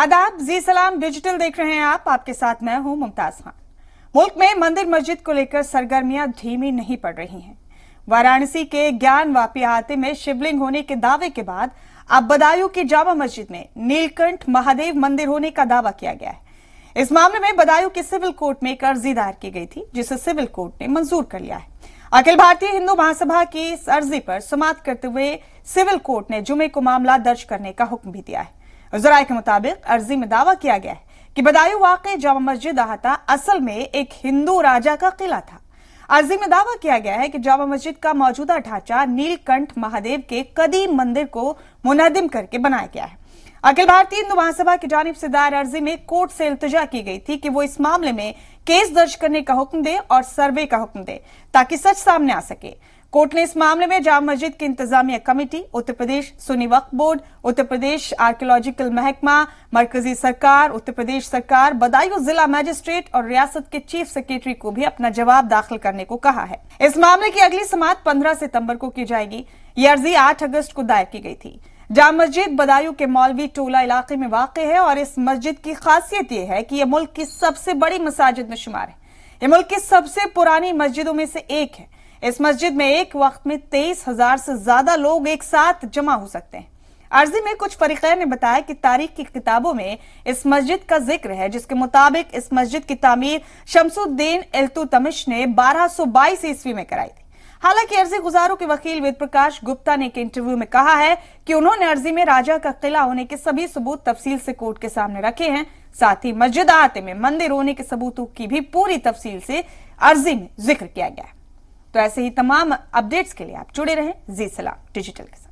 आदाब जी सलाम डिजिटल देख रहे हैं आप आपके साथ मैं हूं मुमताज खान मुल्क में मंदिर मस्जिद को लेकर सरगर्मियां धीमी नहीं पड़ रही हैं वाराणसी के ज्ञान वापी आते में शिवलिंग होने के दावे के बाद अब बदायूं की जामा मस्जिद में नीलकंठ महादेव मंदिर होने का दावा किया गया है इस मामले में बदायूं की सिविल कोर्ट में एक अर्जी दायर की गई थी जिसे सिविल कोर्ट ने मंजूर कर लिया है अखिल भारतीय हिंदू महासभा की इस अर्जी पर समाप्त करते हुए सिविल कोर्ट ने जुमे को मामला दर्ज करने का हुक्म भी दिया है जराये के मुताबिक अर्जी में दावा किया गया है कि बदायूं वाकई जामा मस्जिद अहाता असल में एक हिंदू राजा का किला था अर्जी में दावा किया गया है कि जामा मस्जिद का मौजूदा ढांचा नीलकंठ महादेव के कदीम मंदिर को मुनदिम करके बनाया गया है अखिल भारतीय हिंदू महासभा की जानब से दायर अर्जी में कोर्ट से इल्तजा की गई थी कि वो इस मामले में केस दर्ज करने का हुक्म दे और सर्वे का हुक्म दे ताकि सच सामने आ सके कोर्ट ने इस मामले में जाम मस्जिद की इंतजामिया कमेटी उत्तर प्रदेश सुनी वक्फ बोर्ड उत्तर प्रदेश आर्कियोलॉजिकल महकमा मरकजी सरकार उत्तर प्रदेश सरकार बदायूं जिला मैजिस्ट्रेट और रियासत के चीफ सेक्रेटरी को भी अपना जवाब दाखिल करने को कहा है इस मामले की अगली समाप्त 15 सितंबर को की जाएगी ये अर्जी आठ अगस्त को दायर की गई थी जाम मस्जिद बदायूं के मौलवी टोला इलाके में वाक़ है और इस मस्जिद की खासियत यह है कि यह मुल्क की सबसे बड़ी मसाजिद में शुमार है यह मुल्क की सबसे पुरानी मस्जिदों में से एक है इस मस्जिद में एक वक्त में तेईस हजार से ज्यादा लोग एक साथ जमा हो सकते हैं अर्जी में कुछ फरीकैन ने बताया कि तारीख की किताबों में इस मस्जिद का जिक्र है जिसके मुताबिक इस मस्जिद की तामीर शमसुद्दीन इल्तुतमिश ने 1222 ईस्वी में कराई थी हालांकि अर्जी गुजारों के वकील वेद प्रकाश गुप्ता ने एक इंटरव्यू में कहा है कि उन्होंने अर्जी में राजा का किला होने के सभी सबूत तफसील से कोर्ट के सामने रखे हैं साथ ही मस्जिद आते में मंदिर होने के सबूतों की भी पूरी तफसील से अर्जी में जिक्र किया गया है तो ऐसे ही तमाम अपडेट्स के लिए आप जुड़े रहें जी सलाम डिजिटल के साथ